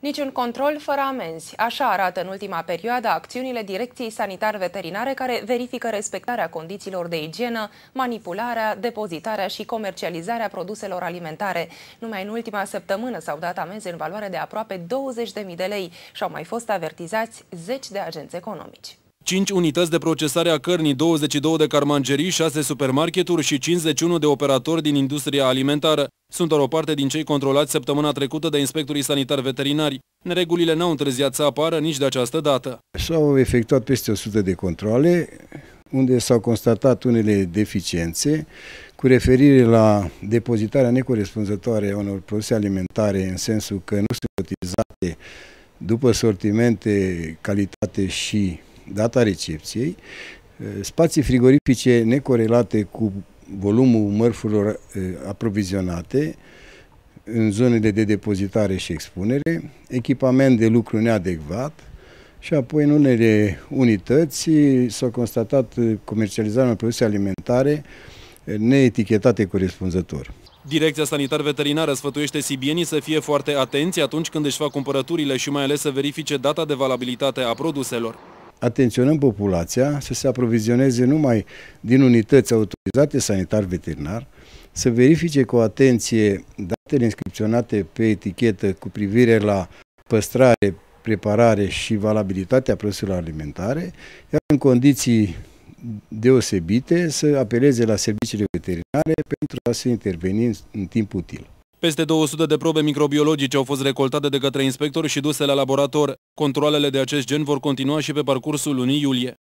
Niciun control fără amenzi. Așa arată în ultima perioadă acțiunile Direcției Sanitar-Veterinare care verifică respectarea condițiilor de igienă, manipularea, depozitarea și comercializarea produselor alimentare. Numai în ultima săptămână s-au dat amenzi în valoare de aproape 20.000 de lei și au mai fost avertizați zeci de agenți economici. 5 unități de procesare a cărnii, 22 de carmangerii, 6 supermarketuri și 51 de operatori din industria alimentară. Sunt doar o parte din cei controlați săptămâna trecută de inspectorii sanitari veterinari. Neregulile n-au întârziat să apară nici de această dată. S-au efectuat peste 100 de controle, unde s-au constatat unele deficiențe cu referire la depozitarea necorespunzătoare a unor produse alimentare în sensul că nu sunt cotizate după sortimente, calitate și data recepției, eh, spații frigorifice necorelate cu volumul mărfurilor eh, aprovizionate în zonele de depozitare și expunere, echipament de lucru neadecvat și apoi în unele unități s-a constatat eh, comercializarea produse alimentare neetichetate corespunzător. Direcția Sanitar-Veterinară sfătuiește sibienii să fie foarte atenți atunci când își fac cumpărăturile și mai ales să verifice data de valabilitate a produselor atenționăm populația să se aprovizioneze numai din unități autorizate sanitar-veterinar, să verifice cu atenție datele inscripționate pe etichetă cu privire la păstrare, preparare și valabilitatea produselor alimentare, iar în condiții deosebite să apeleze la serviciile veterinare pentru a se interveni în, în timp util. Peste 200 de probe microbiologice au fost recoltate de către inspectori și duse la laborator. Controlele de acest gen vor continua și pe parcursul lunii iulie.